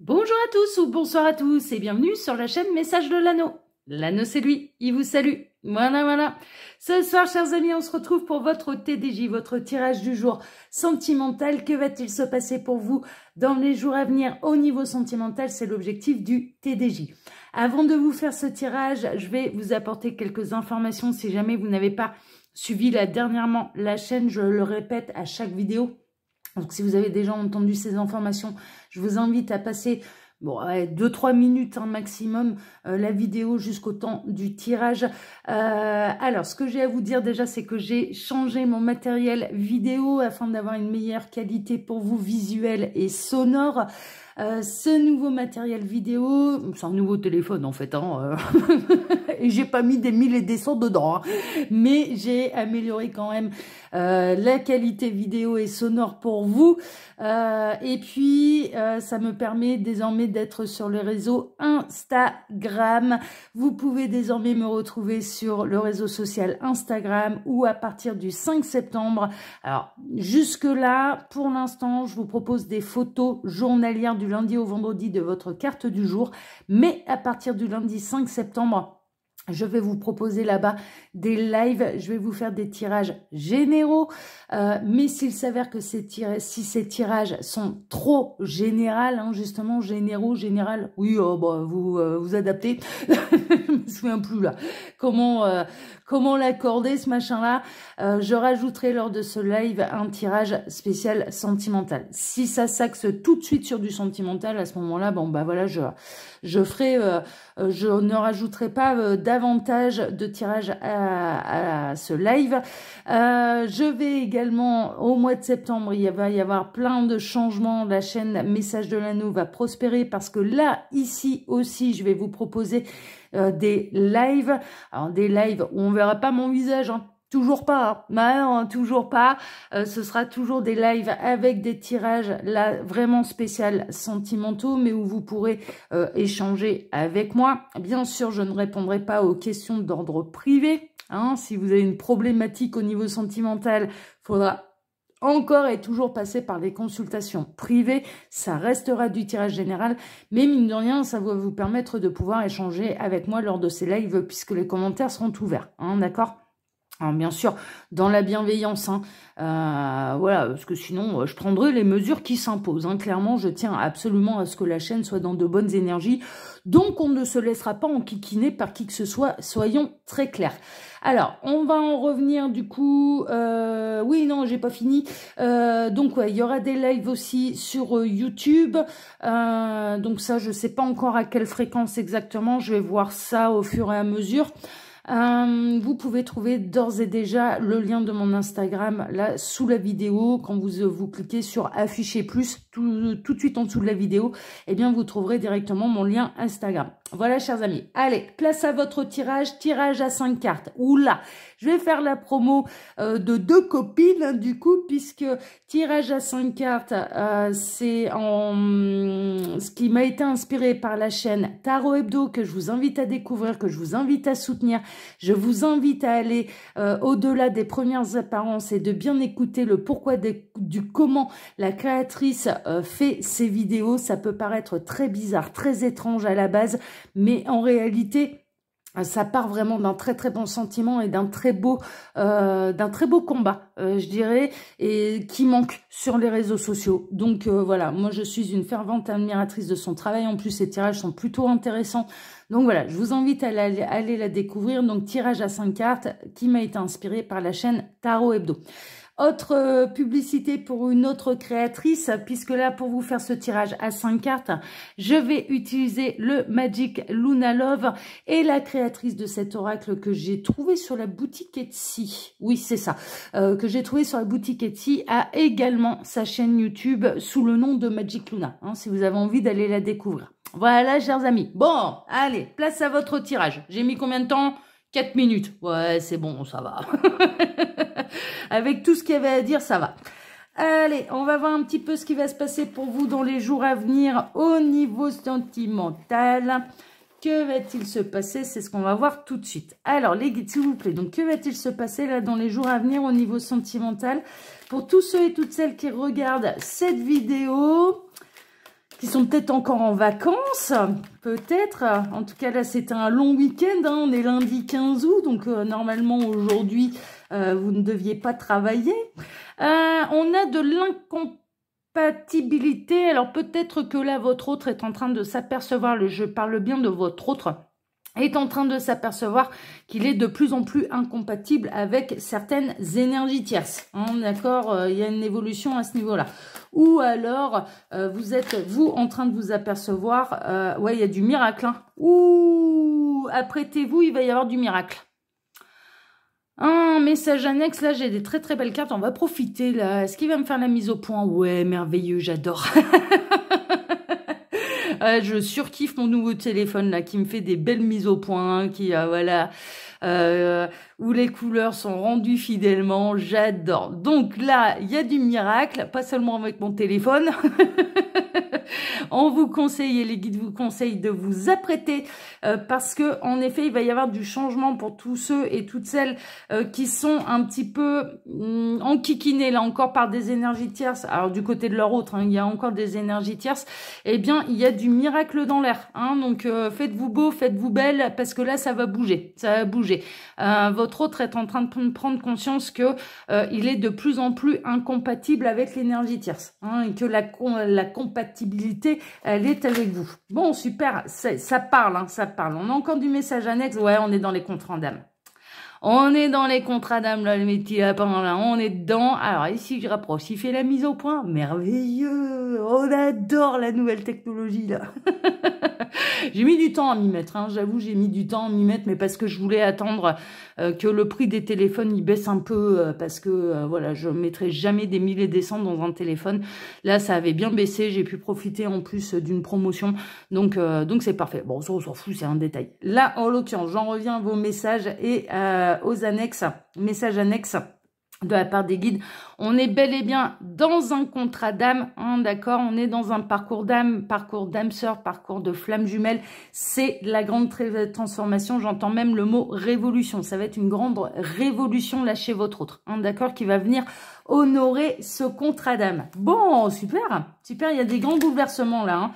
Bonjour à tous ou bonsoir à tous et bienvenue sur la chaîne Message de l'anneau. L'anneau c'est lui, il vous salue. Voilà, voilà. Ce soir, chers amis, on se retrouve pour votre TDJ, votre tirage du jour sentimental. Que va-t-il se passer pour vous dans les jours à venir au niveau sentimental C'est l'objectif du TDJ. Avant de vous faire ce tirage, je vais vous apporter quelques informations si jamais vous n'avez pas suivi la dernièrement la chaîne. Je le répète à chaque vidéo donc si vous avez déjà entendu ces informations, je vous invite à passer bon, 2-3 minutes un hein, maximum, euh, la vidéo jusqu'au temps du tirage. Euh, alors, ce que j'ai à vous dire déjà, c'est que j'ai changé mon matériel vidéo afin d'avoir une meilleure qualité pour vous visuelle et sonore. Euh, ce nouveau matériel vidéo, c'est un nouveau téléphone en fait, hein, euh, et j'ai pas mis des mille et des cents dedans, hein, mais j'ai amélioré quand même euh, la qualité vidéo est sonore pour vous. Euh, et puis, euh, ça me permet désormais d'être sur le réseau Instagram. Vous pouvez désormais me retrouver sur le réseau social Instagram ou à partir du 5 septembre. Alors, jusque-là, pour l'instant, je vous propose des photos journalières du lundi au vendredi de votre carte du jour. Mais à partir du lundi 5 septembre, je vais vous proposer là-bas des lives, je vais vous faire des tirages généraux, euh, mais s'il s'avère que ces tirages, si ces tirages sont trop généraux, hein, justement généraux, général, oui, oh, bah, vous euh, vous adaptez, je me souviens plus là, comment euh, comment l'accorder ce machin-là. Euh, je rajouterai lors de ce live un tirage spécial sentimental. Si ça s'axe tout de suite sur du sentimental, à ce moment-là, bon bah voilà, je, je ferai, euh, euh, je ne rajouterai pas davantage de tirage à, à ce live. je vais également, au mois de septembre, il va y avoir plein de changements. La chaîne Message de l'Anneau va prospérer parce que là, ici aussi, je vais vous proposer euh, des lives. Alors des lives où on verra pas mon visage, hein. Toujours pas, hein. hein toujours pas. Euh, ce sera toujours des lives avec des tirages là vraiment spécial sentimentaux, mais où vous pourrez euh, échanger avec moi. Bien sûr, je ne répondrai pas aux questions d'ordre privé. Hein. Si vous avez une problématique au niveau sentimental, faudra encore et toujours passer par des consultations privées. Ça restera du tirage général, mais mine de rien, ça va vous permettre de pouvoir échanger avec moi lors de ces lives puisque les commentaires seront ouverts. Hein, D'accord alors hein, bien sûr, dans la bienveillance, hein. euh, voilà, parce que sinon, euh, je prendrai les mesures qui s'imposent. Hein. Clairement, je tiens absolument à ce que la chaîne soit dans de bonnes énergies. Donc, on ne se laissera pas enquiquiner par qui que ce soit, soyons très clairs. Alors, on va en revenir du coup... Euh, oui, non, j'ai pas fini. donc, ouais, il y aura des lives aussi sur YouTube. donc ça, je sais pas encore à quelle fréquence exactement. Je vais voir ça au fur et à mesure. Euh, vous pouvez trouver d'ores et déjà le lien de mon Instagram là sous la vidéo quand vous, euh, vous cliquez sur afficher plus tout, de suite en dessous de la vidéo, eh bien, vous trouverez directement mon lien Instagram. Voilà, chers amis. Allez, place à votre tirage. Tirage à 5 cartes. Oula, je vais faire la promo euh, de deux copines, hein, du coup, puisque tirage à 5 cartes, euh, c'est en mm, ce qui m'a été inspiré par la chaîne Tarot Hebdo, que je vous invite à découvrir, que je vous invite à soutenir. Je vous invite à aller euh, au-delà des premières apparences et de bien écouter le pourquoi du comment la créatrice euh, fait ses vidéos. Ça peut paraître très bizarre, très étrange à la base, mais en réalité, ça part vraiment d'un très très bon sentiment et d'un très beau euh, combat euh, je dirais et qui manque sur les réseaux sociaux donc voilà moi je suis une fervente admiratrice de son travail en plus ses tirages sont plutôt intéressants donc voilà je vous invite à, aller la découvrir donc tirage à 5 cartes qui m'a été inspiré par la chaîne Tarot Hebdo autre euh, publicité pour une autre créatrice, puisque là, pour vous faire ce tirage à 5 cartes, je vais utiliser le Magic Luna Love et la créatrice de cet oracle que j'ai trouvé sur la boutique Etsy. Oui, c'est ça. Euh, que j'ai trouvé sur la boutique Etsy a également sa chaîne YouTube sous le nom de Magic Luna, hein, si vous avez envie d'aller la découvrir. Voilà, chers amis. Bon, allez, place à votre tirage. J'ai mis combien de temps 4 minutes. Ouais, c'est bon, ça va. Avec tout ce qu'il y avait à dire, ça va. Allez, on va voir un petit peu ce qui va se passer pour vous dans les jours à venir au niveau sentimental. Que va-t-il se passer C'est ce qu'on va voir tout de suite. Alors, les guides, s'il vous plaît. Donc, que va-t-il se passer là dans les jours à venir au niveau sentimental Pour tous ceux et toutes celles qui regardent cette vidéo, qui sont peut-être encore en vacances, peut-être. En tout cas, là, c'est un long week-end. Hein. On est lundi 15 août, donc euh, normalement, aujourd'hui, euh, vous ne deviez pas travailler. Euh, on a de l'incompatibilité. Alors, peut-être que là, votre autre est en train de s'apercevoir, je parle bien de votre autre, est en train de s'apercevoir qu'il est de plus en plus incompatible avec certaines énergies tierces. Hein, d'accord Il y a une évolution à ce niveau-là ou alors euh, vous êtes, vous, en train de vous apercevoir, euh, ouais, il y a du miracle, hein. ouh, apprêtez-vous, il va y avoir du miracle. Un message annexe, là j'ai des très très belles cartes, on va profiter là. Est-ce qu'il va me faire la mise au point Ouais, merveilleux, j'adore. Euh, je surkiffe mon nouveau téléphone là qui me fait des belles mises au point, qui voilà. Euh, où les couleurs sont rendues fidèlement. J'adore. Donc là, il y a du miracle, pas seulement avec mon téléphone. on vous conseille les guides vous conseillent de vous apprêter euh, parce que en effet il va y avoir du changement pour tous ceux et toutes celles euh, qui sont un petit peu hum, enquiquinés là encore par des énergies tierces alors du côté de leur autre hein, il y a encore des énergies tierces eh bien il y a du miracle dans l'air hein. donc euh, faites-vous beau faites-vous belle parce que là ça va bouger ça va bouger votre autre est en train de prendre conscience que euh, il est de plus en plus incompatible avec l'énergie tierce hein, et que la, la compatibilité, elle est avec vous. Bon, super, ça parle, hein, ça parle. On a encore du message annexe. Ouais, on est dans les contrats d'âme. On est dans les contrats d'âme, là, le métier, pendant là, on est dedans. Alors, ici, je rapproche, il fait la mise au point. Merveilleux On adore la nouvelle technologie, là j'ai mis du temps à m'y mettre, hein, j'avoue, j'ai mis du temps à m'y mettre, mais parce que je voulais attendre euh, que le prix des téléphones y baisse un peu, euh, parce que euh, voilà, je mettrais jamais des milliers et des dans un téléphone. Là, ça avait bien baissé, j'ai pu profiter en plus d'une promotion, donc donc c'est parfait. Bon, ça, on s'en fout, c'est un détail. Là, en l'occurrence, j'en reviens à vos messages et aux annexes, messages annexes de la part des guides. On est bel et bien dans un contrat d'âme, hein, d'accord On est dans un parcours d'âme, parcours d'âme sœur, parcours de flamme jumelle. C'est la grande transformation, j'entends même le mot révolution. Ça va être une grande révolution là chez votre autre, hein, d'accord Qui va venir honorer ce contrat d'âme. Bon, super, super, il y a des grands bouleversements là, hein.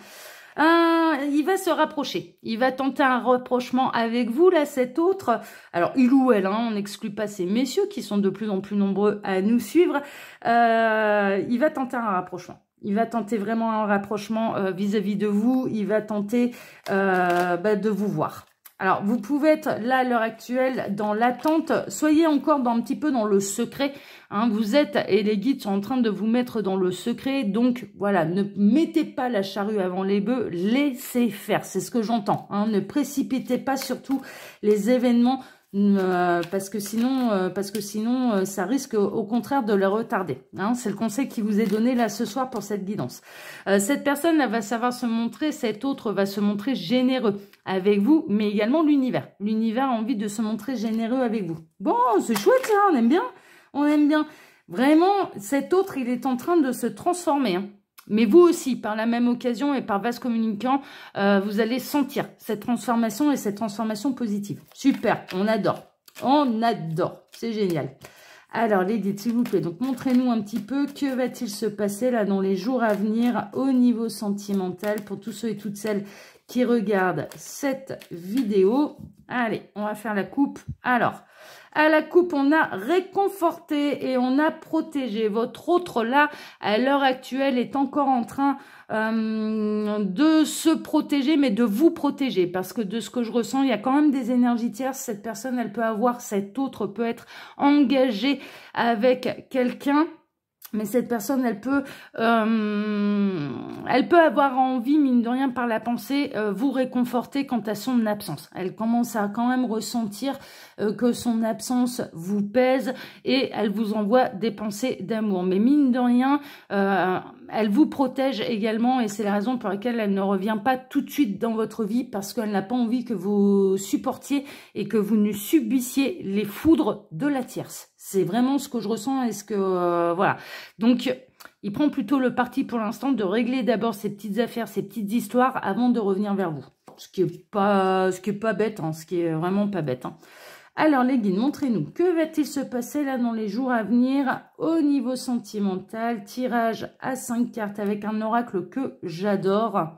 Euh, il va se rapprocher. Il va tenter un rapprochement avec vous, là, cet autre. Alors, il ou elle, hein, on n'exclut pas ces messieurs qui sont de plus en plus nombreux à nous suivre. Euh, il va tenter un rapprochement. Il va tenter vraiment un rapprochement euh, vis-à-vis de vous. Il va tenter bah, de vous voir. Alors, vous pouvez être là à l'heure actuelle dans l'attente. Soyez encore dans, un petit peu dans le secret. Hein. Vous êtes et les guides sont en train de vous mettre dans le secret. Donc, voilà, ne mettez pas la charrue avant les bœufs. Laissez faire. C'est ce que j'entends. Hein. Ne précipitez pas surtout les événements euh, parce que sinon, euh, parce que sinon euh, ça risque au contraire de le retarder. Hein. C'est le conseil qui vous est donné là ce soir pour cette guidance. cette personne va savoir se montrer, cet autre va se montrer généreux avec vous, mais également l'univers. L'univers a envie de se montrer généreux avec vous. Bon, c'est chouette ça, hein, on aime bien, on aime bien. Vraiment, cet autre, il est en train de se transformer. Hein. Mais vous aussi, par la même occasion et par vase communicant, euh, vous allez sentir cette transformation et cette transformation positive. Super, on adore. On adore. C'est génial. Alors, les guides, s'il vous plaît, donc montrez-nous un petit peu que va-t-il se passer là dans les jours à venir au niveau sentimental pour tous ceux et toutes celles qui regardent cette vidéo. Allez, on va faire la coupe. Alors, à la coupe, on a réconforté et on a protégé. Votre autre, là, à l'heure actuelle, est encore en train euh, de se protéger, mais de vous protéger. Parce que de ce que je ressens, il y a quand même des énergies tierces. Cette personne, elle peut avoir, cet autre peut être engagé avec quelqu'un mais cette personne, elle peut, euh, elle peut avoir envie, mine de rien, par la pensée, euh, vous réconforter quant à son absence. Elle commence à quand même ressentir euh, que son absence vous pèse et elle vous envoie des pensées d'amour. Mais mine de rien, elle vous protège également et c'est la raison pour laquelle elle ne revient pas tout de suite dans votre vie parce qu'elle n'a pas envie que vous supportiez et que vous ne subissiez les foudres de la tierce. C'est vraiment ce que je ressens et ce que... Euh, voilà. Donc, il prend plutôt le parti pour l'instant de régler d'abord ses petites affaires, ses petites histoires avant de revenir vers vous. Ce qui est pas, ce qui est pas bête, hein, ce qui est vraiment pas bête. Hein. Alors les guides, montrez-nous, que va-t-il se passer là dans les jours à venir au niveau sentimental Tirage à 5 cartes avec un oracle que j'adore.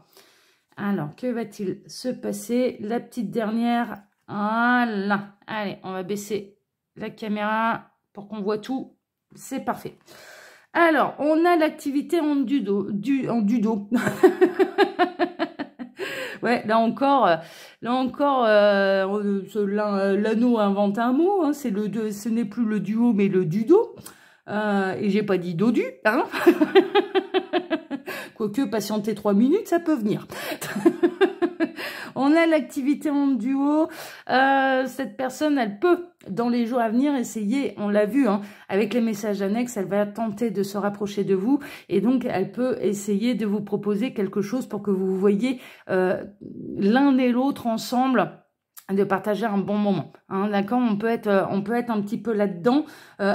Alors, que va-t-il se passer La petite dernière, voilà. Allez, on va baisser la caméra pour qu'on voit tout. C'est parfait. Alors, on a l'activité en dudo. Du, en ouais, là encore, là encore, euh, euh, l'anneau invente un mot. Hein, c'est le, ce n'est plus le duo, mais le dudo. Euh, et j'ai pas dit dodu, hein. Quoique patienter trois minutes, ça peut venir. On a l'activité en duo. Euh, cette personne, elle peut, dans les jours à venir, essayer, on l'a vu, hein, avec les messages annexes, elle va tenter de se rapprocher de vous. Et donc, elle peut essayer de vous proposer quelque chose pour que vous voyez euh, l'un et l'autre ensemble de partager un bon moment. Hein. D'accord On peut être euh, on peut être un petit peu là-dedans.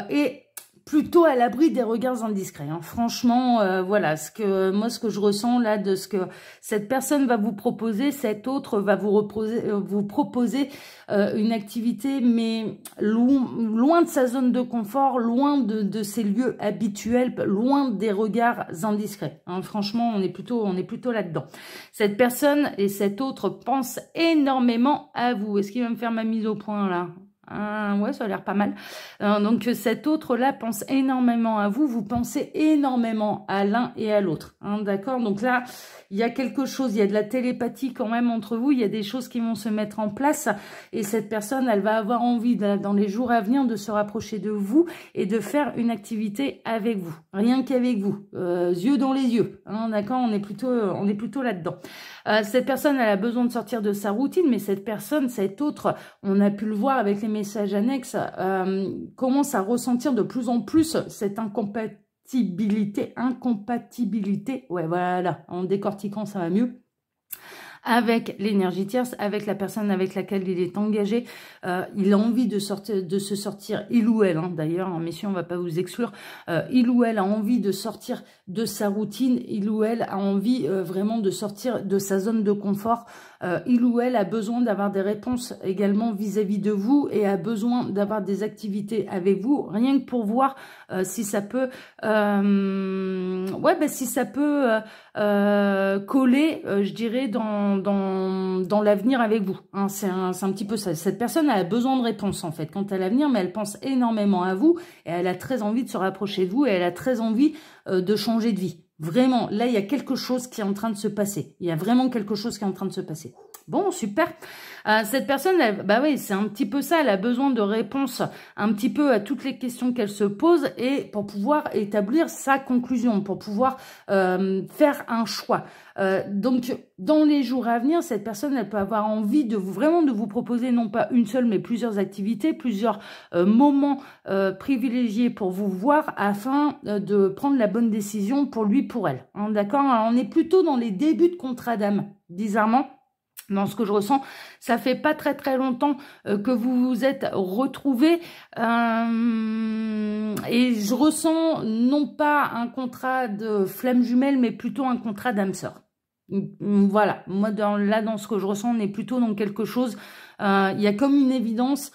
et plutôt à l'abri des regards indiscrets. Hein. Franchement, euh, voilà, ce que moi, ce que je ressens là de ce que cette personne va vous proposer, cette autre va vous, reposer, euh, vous proposer euh, une activité, mais loin de sa zone de confort, loin de, ses lieux habituels, loin des regards indiscrets. Hein. Franchement, on est plutôt, on est plutôt là-dedans. Cette personne et cet autre pensent énormément à vous. Est-ce qu'il va me faire ma mise au point là ah, ouais, ça a l'air pas mal. Euh, donc, cet autre-là pense énormément à vous. Vous pensez énormément à l'un et à l'autre. Hein, d'accord Donc là, il y a quelque chose. Il y a de la télépathie quand même entre vous. Il y a des choses qui vont se mettre en place. Et cette personne, elle va avoir envie, dans les jours à venir, de se rapprocher de vous et de faire une activité avec vous. Rien qu'avec vous. Euh, yeux dans les yeux. Hein, d'accord On est plutôt, on est plutôt là-dedans. Euh, cette personne, elle a besoin de sortir de sa routine. Mais cette personne, cet autre, on a pu le voir avec les Message annexe euh, commence à ressentir de plus en plus cette incompatibilité, incompatibilité, ouais voilà, en décortiquant ça va mieux, avec l'énergie tierce, avec la personne avec laquelle il est engagé. Euh, il a envie de, sortir, de se sortir, il ou elle, hein. d'ailleurs, en mission, on va pas vous exclure, euh, il ou elle a envie de sortir de sa routine, il ou elle a envie euh, vraiment de sortir de sa zone de confort, il ou elle a besoin d'avoir des réponses également vis-à-vis de vous et a besoin d'avoir des activités avec vous, rien que pour voir si ça peut... ouais, ben, si ça peut coller, je dirais, dans dans, dans, l'avenir avec vous. Hein. c'est un, petit peu ça. Cette personne a besoin de réponses, en fait, quant à l'avenir, mais elle pense énormément à vous et elle a très envie de se rapprocher de vous et elle a très envie euh, de changer de vie. Vraiment, là, il y a quelque chose qui est en train de se passer. Il y a vraiment quelque chose qui est en train de se passer. Bon, super. Euh, cette personne, bah oui, c'est un petit peu ça. Elle a besoin de réponses un petit peu à toutes les questions qu'elle se pose et pour pouvoir établir sa conclusion, pour pouvoir euh, faire un choix. Euh, donc, dans les jours à venir, cette personne, elle peut avoir envie de vous, vraiment de vous proposer non pas une seule, mais plusieurs activités, plusieurs moments privilégiés pour vous voir afin de prendre la bonne décision pour lui, pour elle. Hein, d'accord On est plutôt dans les débuts de contrat d'âme, bizarrement dans ce que je ressens. Ça fait pas très très longtemps euh, que vous vous êtes retrouvés euh, et je ressens non pas un contrat de flamme jumelle mais plutôt un contrat d'âme sœur. Mm, mm, voilà, moi dans, là dans ce que je ressens on est plutôt dans quelque chose, euh, il y a comme une évidence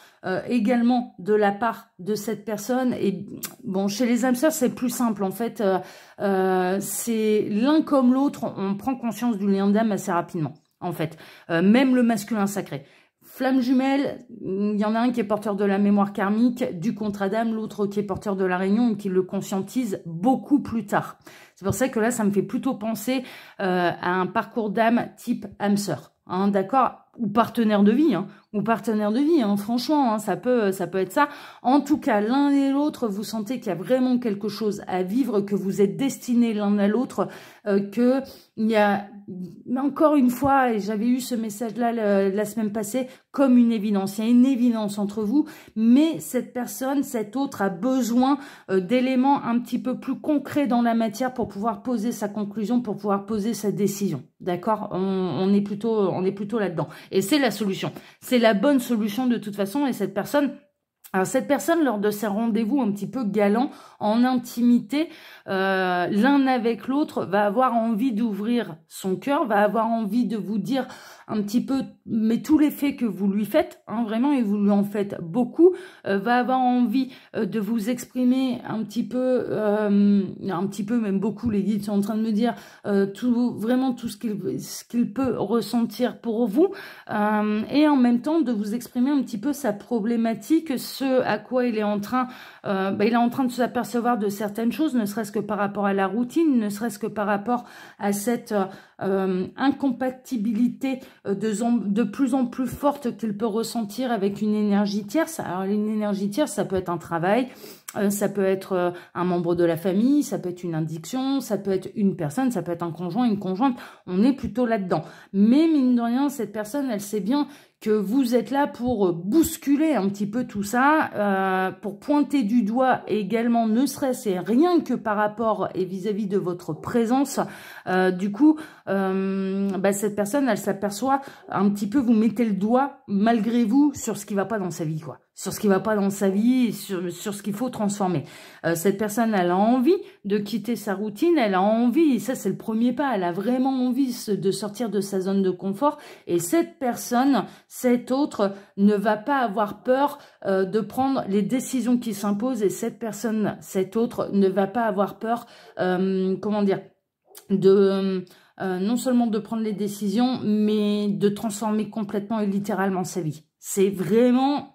également de la part de cette personne et bon chez les âmes sœurs c'est plus simple en fait, c'est l'un comme l'autre, on prend conscience du lien d'âme assez rapidement en fait. Euh, même le masculin sacré. Flamme jumelle, il y en a un qui est porteur de la mémoire karmique, du contrat d'âme, l'autre qui est porteur de la réunion et qui le conscientise beaucoup plus tard. C'est pour ça que là, ça me fait plutôt penser euh, à un parcours d'âme type âme sœur. Hein, d'accord ou partenaire de vie, hein. ou partenaire de vie, hein, franchement, hein, ça peut ça peut être ça. En tout cas, l'un et l'autre, vous sentez qu'il y a vraiment quelque chose à vivre, que vous êtes destinés l'un à l'autre, euh, que il y a encore une fois, et j'avais eu ce message-là la, semaine passée, comme une évidence. Il y a une évidence entre vous, mais cette personne, cet autre a besoin euh, d'éléments un petit peu plus concrets dans la matière pour pouvoir poser sa conclusion, pour pouvoir poser sa décision. D'accord on est plutôt, on est plutôt là-dedans. Et c'est la solution. C'est la bonne solution de toute façon et cette personne alors cette personne, lors de ces rendez-vous un petit peu galants, en intimité, euh, l'un avec l'autre, va avoir envie d'ouvrir son cœur, va avoir envie de vous dire un petit peu, mais tous les faits que vous lui faites, hein, vraiment, et vous lui en faites beaucoup, euh, va avoir envie euh, de vous exprimer un petit peu, un petit peu, même beaucoup, les guides sont en train de me dire, tout, vraiment tout ce qu'il peut ressentir pour vous, et en même temps de vous exprimer un petit peu sa problématique, ce à quoi il est en train euh, bah, il est en train de s'apercevoir de certaines choses, ne serait-ce que par rapport à la routine, ne serait-ce que par rapport à cette euh, incompatibilité euh, de, plus en plus forte qu'il peut ressentir avec une énergie tierce. Alors, une énergie tierce, ça peut être un travail, ça peut être un membre de la famille, ça peut être une addiction, ça peut être une personne, ça peut être un conjoint, une conjointe. On est plutôt là-dedans. Mais mine de rien, cette personne, elle sait bien que vous êtes là pour bousculer un petit peu tout ça, pour pointer du doigt également, ne serait-ce rien que par rapport et vis-à-vis de votre présence, euh, du coup, euh, bah, cette personne, elle s'aperçoit un petit peu, vous mettez le doigt malgré vous sur ce qui va pas dans sa vie, quoi sur ce qui va pas dans sa vie, sur, sur ce qu'il faut transformer. Euh, cette personne, elle a envie de quitter sa routine, elle a envie, et ça c'est le premier pas, elle a vraiment envie de sortir de sa zone de confort, et cette personne, cette autre, ne va pas avoir peur euh, de prendre les décisions qui s'imposent, et cette personne, cette autre, ne va pas avoir peur, euh, comment dire, de... non seulement de prendre les décisions, mais de transformer complètement et littéralement sa vie. C'est vraiment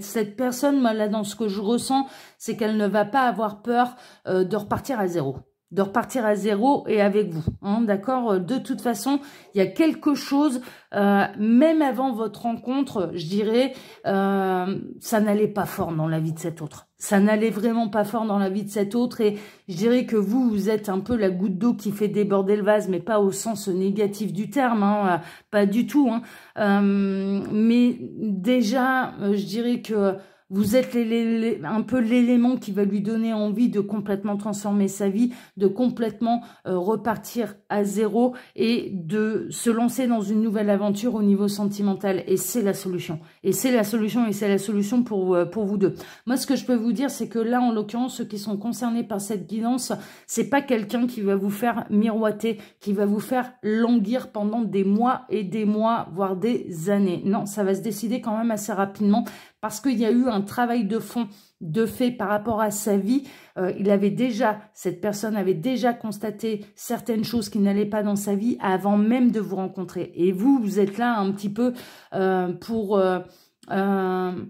cette personne, là, dans ce que je ressens, c'est qu'elle ne va pas avoir peur euh, de repartir à zéro de repartir à zéro et avec vous. Hein, d'accord De toute façon, il y a quelque chose, euh, même avant votre rencontre, je dirais, euh, ça n'allait pas fort dans la vie de cet autre. Ça n'allait vraiment pas fort dans la vie de cet autre. Et je dirais que vous, vous êtes un peu la goutte d'eau qui fait déborder le vase, mais pas au sens négatif du terme, hein, euh, pas du tout. Hein. mais déjà, je dirais que vous êtes un peu l'élément qui va lui donner envie de complètement transformer sa vie, de complètement euh, repartir à zéro et de se lancer dans une nouvelle aventure au niveau sentimental. Et c'est la solution. Et c'est la solution, et c'est la solution pour, euh, pour vous deux. Moi, ce que je peux vous dire, c'est que là, en l'occurrence, ceux qui sont concernés par cette guidance, c'est pas quelqu'un qui va vous faire miroiter, qui va vous faire languir pendant des mois et des mois, voire des années. Non, ça va se décider quand même assez rapidement, parce qu'il y a eu un travail de fond de fait par rapport à sa vie, euh, il avait déjà, cette personne avait déjà constaté certaines choses qui n'allaient pas dans sa vie avant même de vous rencontrer. Et vous, vous êtes là un petit peu euh, pour... Euh, ouais, un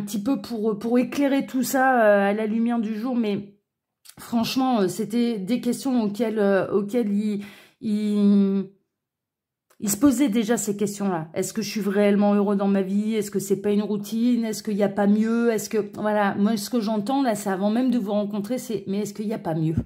petit peu pour, pour éclairer tout ça à la lumière du jour, mais franchement, c'était des questions auxquelles, il il se posait déjà ces questions-là. Est-ce que je suis réellement heureux dans ma vie Est-ce que c'est pas une routine Est-ce qu'il n'y a pas mieux Est-ce que voilà, moi ce que j'entends là, c'est avant même de vous rencontrer, c'est mais est-ce qu'il n'y a pas mieux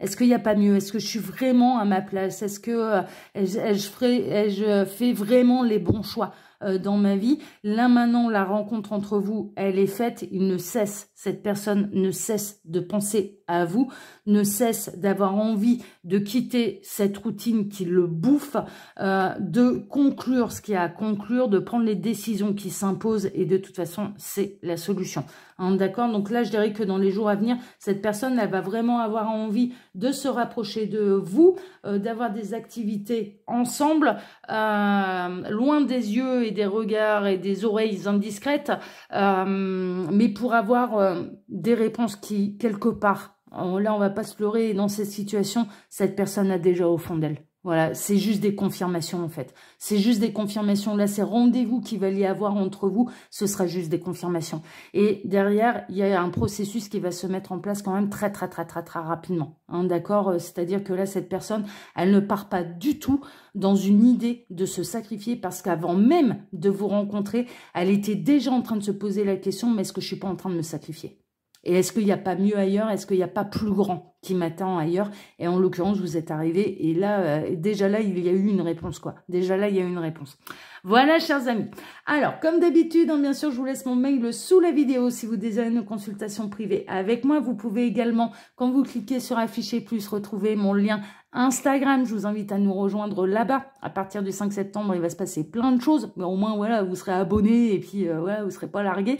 Est-ce qu'il n'y a pas mieux Est-ce que je suis vraiment à ma place Est-ce que je, je fais vraiment les bons choix euh, dans ma vie Là maintenant, la rencontre entre vous, elle est faite. Il ne cesse, cette personne ne cesse de penser à vous ne cesse d'avoir envie de quitter cette routine qui le bouffe, euh, de conclure ce qu'il y a à conclure, de prendre les décisions qui s'imposent et de toute façon, c'est la solution. Hein, d'accord Donc là, je dirais que dans les jours à venir, cette personne, elle va vraiment avoir envie de se rapprocher de vous, euh, d'avoir des activités ensemble, euh, loin des yeux et des regards et des oreilles indiscrètes, mais pour avoir des réponses qui, quelque part, là, on va pas se pleurer. Dans cette situation, cette personne a déjà au fond d'elle. Voilà, c'est juste des confirmations en fait. C'est juste des confirmations. Là, c'est rendez-vous qu'il va y avoir entre vous. Ce sera juste des confirmations. Et derrière, il y a un processus qui va se mettre en place quand même très très très très très rapidement. Hein, d'accord C'est-à-dire que là, cette personne, elle ne part pas du tout dans une idée de se sacrifier parce qu'avant même de vous rencontrer, elle était déjà en train de se poser la question, mais est-ce que je suis pas en train de me sacrifier et est-ce qu'il n'y a pas mieux ailleurs Est-ce qu'il n'y a pas plus grand qui m'attend ailleurs Et en l'occurrence, vous êtes arrivé et là, euh, déjà là, il y a eu une réponse, quoi. Déjà là, il y a eu une réponse. Voilà, chers amis. Alors, comme d'habitude, hein, bien sûr, je vous laisse mon mail sous la vidéo si vous désirez une consultation privée avec moi. Vous pouvez également, quand vous cliquez sur Afficher plus, retrouver mon lien Instagram. Je vous invite à nous rejoindre là-bas. À partir du 5 septembre, il va se passer plein de choses. Mais au moins, voilà, vous serez abonné et puis, voilà, euh, vous ne serez pas largué.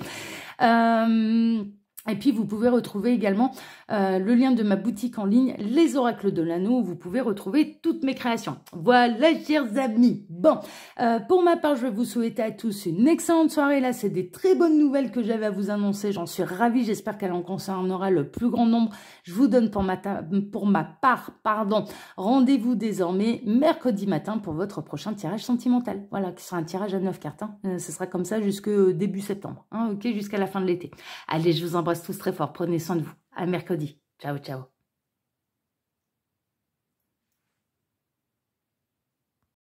Euh... Et puis, vous pouvez retrouver également euh, le lien de ma boutique en ligne, Les Oracles de l'Anneau, où vous pouvez retrouver toutes mes créations. Voilà, chers amis. Bon, euh, pour ma part, je vais vous souhaiter à tous une excellente soirée. Là, c'est des très bonnes nouvelles que j'avais à vous annoncer. J'en suis ravie. J'espère qu'elle en concernera le plus grand nombre. Je vous donne pour ma, pour ma part pardon, rendez-vous désormais mercredi matin pour votre prochain tirage sentimental. Voilà, qui sera un tirage à 9 cartes. Hein. Euh, ce sera comme ça jusque début septembre. Hein, ok, jusqu'à la fin de l'été. Allez, je vous embrasse tous très fort. Prenez soin de vous. À mercredi. Ciao, ciao.